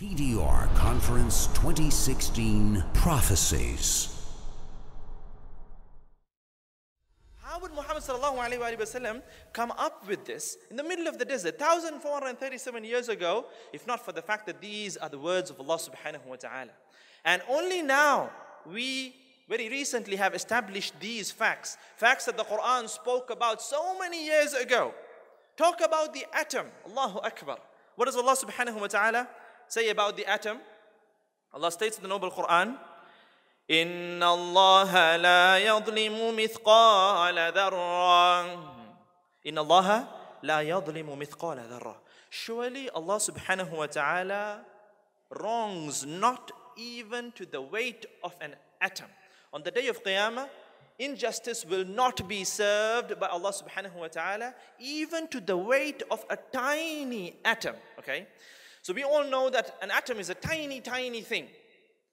TDR Conference 2016 Prophecies. How would Muhammad وسلم, come up with this in the middle of the desert, 1437 years ago, if not for the fact that these are the words of Allah subhanahu wa ta'ala? And only now we very recently have established these facts, facts that the Quran spoke about so many years ago. Talk about the atom, Allahu Akbar. What does Allah subhanahu wa ta'ala say about the atom? Allah states in the Noble Quran, إن الله لا يظلم مثقال ذرة إن الله لا يظلم مثقال ذرة Surely Allah subhanahu wa ta'ala wrongs not even to the weight of an atom. On the day of Qiyamah, injustice will not be served by Allah subhanahu wa ta'ala even to the weight of a tiny atom. Okay? So we all know that an atom is a tiny, tiny thing.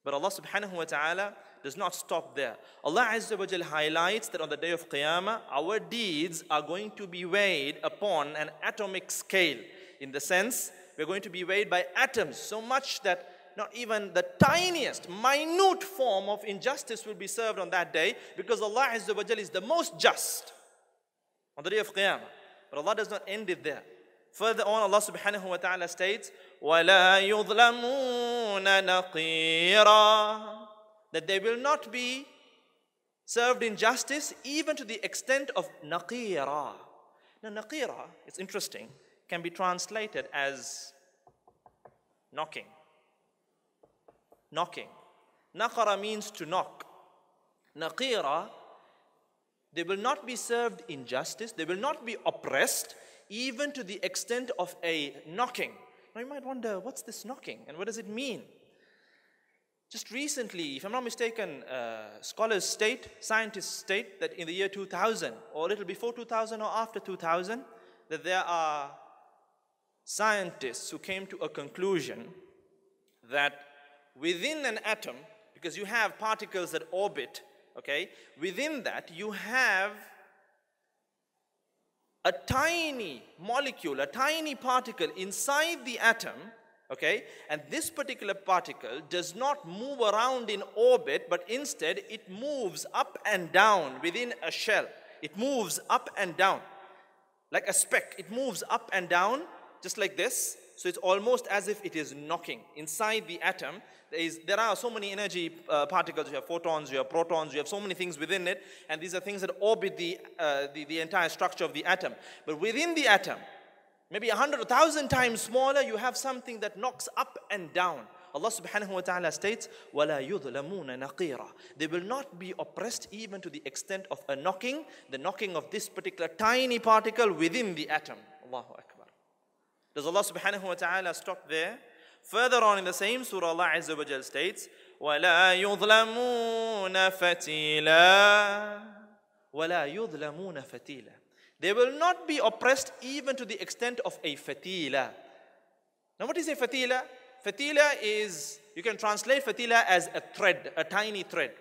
But Allah subhanahu wa ta'ala does not stop there. Allah Azza wa Jal highlights that on the day of Qiyamah, our deeds are going to be weighed upon an atomic scale. In the sense, we're going to be weighed by atoms so much that not even the tiniest, minute form of injustice will be served on that day because Allah Azza wa Jal is the most just on the day of Qiyamah. But Allah does not end it there. Further on, Allah subhanahu wa ta'ala states, وَلَا يُظْلَمُونَ نَقِيرًا That they will not be served injustice even to the extent of naqira. Now naqira, it's interesting, can be translated as knocking. Knocking. Naqara means to knock. Naqira, they will not be served injustice, they will not be oppressed even to the extent of a knocking. Now you might wonder, what's this knocking and what does it mean? Just recently, if I'm not mistaken, uh, scholars state, scientists state that in the year 2000, or a little before 2000 or after 2000, that there are scientists who came to a conclusion that within an atom, because you have particles that orbit, okay, within that you have a tiny molecule, a tiny particle inside the atom, okay, and this particular particle does not move around in orbit, but instead it moves up and down within a shell. It moves up and down, like a speck. It moves up and down, just like this, so it's almost as if it is knocking. Inside the atom, there, is, there are so many energy uh, particles. You have photons, you have protons, you have so many things within it. And these are things that orbit the, uh, the, the entire structure of the atom. But within the atom, maybe 100 or 1,000 times smaller, you have something that knocks up and down. Allah subhanahu wa ta'ala states, وَلَا يُظْلَمُونَ نَقِيرًا They will not be oppressed even to the extent of a knocking, the knocking of this particular tiny particle within the atom. Allahu Akbar. Does Allah subhanahu wa ta'ala stop there? Further on in the same surah, Allah Azza wa Jal states, وَلَا يُظْلَمُونَ فَتِيلًا وَلَا يُظْلَمُونَ فَتِيلًا They will not be oppressed even to the extent of a fatila. Now what is a fatila? Fatila is, you can translate fatila as a thread, a tiny thread.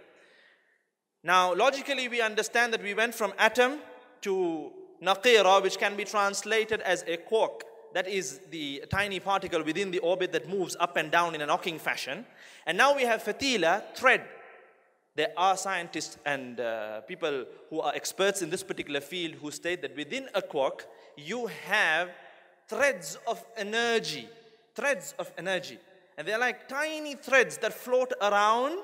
Now logically we understand that we went from atom to naqira, which can be translated as a quark that is the tiny particle within the orbit that moves up and down in a knocking fashion. And now we have fatila, thread. There are scientists and uh, people who are experts in this particular field who state that within a quark, you have threads of energy, threads of energy. And they're like tiny threads that float around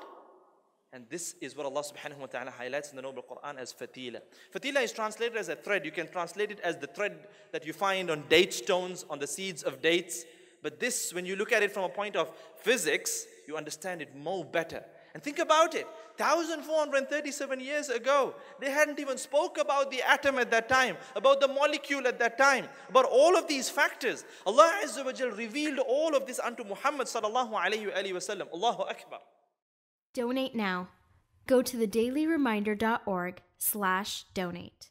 and this is what Allah subhanahu wa ta'ala highlights in the Noble Quran as fatila. Fatila is translated as a thread. You can translate it as the thread that you find on date stones, on the seeds of dates. But this, when you look at it from a point of physics, you understand it more better. And think about it. 1437 years ago, they hadn't even spoke about the atom at that time, about the molecule at that time, about all of these factors. Allah Azza wa revealed all of this unto Muhammad sallallahu alayhi wa sallam. Allahu Akbar. Donate now. Go to thedailyreminder.org slash donate.